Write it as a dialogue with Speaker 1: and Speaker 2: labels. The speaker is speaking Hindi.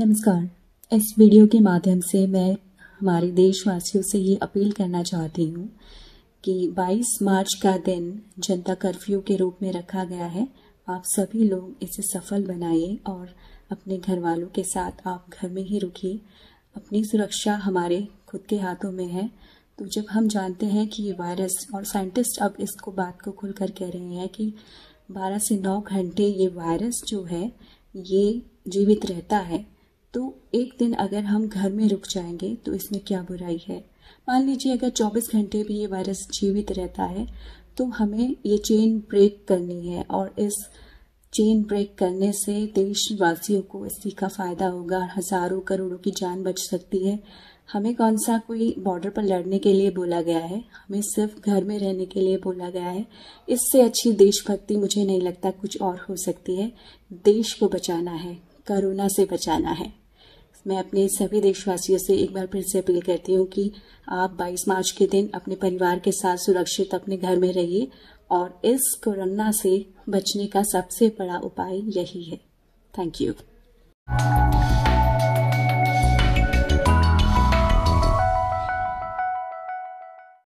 Speaker 1: नमस्कार इस वीडियो के माध्यम से मैं हमारे देशवासियों से ये अपील करना चाहती हूँ कि 22 मार्च का दिन जनता कर्फ्यू के रूप में रखा गया है आप सभी लोग इसे सफल बनाइए और अपने घर वालों के साथ आप घर में ही रुकिए अपनी सुरक्षा हमारे खुद के हाथों में है तो जब हम जानते हैं कि ये वायरस और साइंटिस्ट अब इसको बात को खुलकर कह रहे हैं कि 12 से 9 घंटे ये वायरस जो है ये जीवित रहता है तो एक दिन अगर हम घर में रुक जाएंगे तो इसमें क्या बुराई है मान लीजिए अगर 24 घंटे भी ये वायरस जीवित रहता है तो हमें ये चेन ब्रेक करनी है और इस चेन ब्रेक करने से देशवासियों को इसी का फ़ायदा होगा हज़ारों करोड़ों की जान बच सकती है हमें कौन सा कोई बॉर्डर पर लड़ने के लिए बोला गया है हमें सिर्फ घर में रहने के लिए बोला गया है इससे अच्छी देशभक्ति मुझे नहीं लगता कुछ और हो सकती है देश को बचाना है कोरोना से बचाना है मैं अपने सभी देशवासियों से एक बार फिर से अपील करती हूँ कि आप 22 मार्च के दिन अपने परिवार के साथ सुरक्षित अपने घर में रहिए और इस कोरोना से बचने का सबसे बड़ा उपाय यही है थैंक यू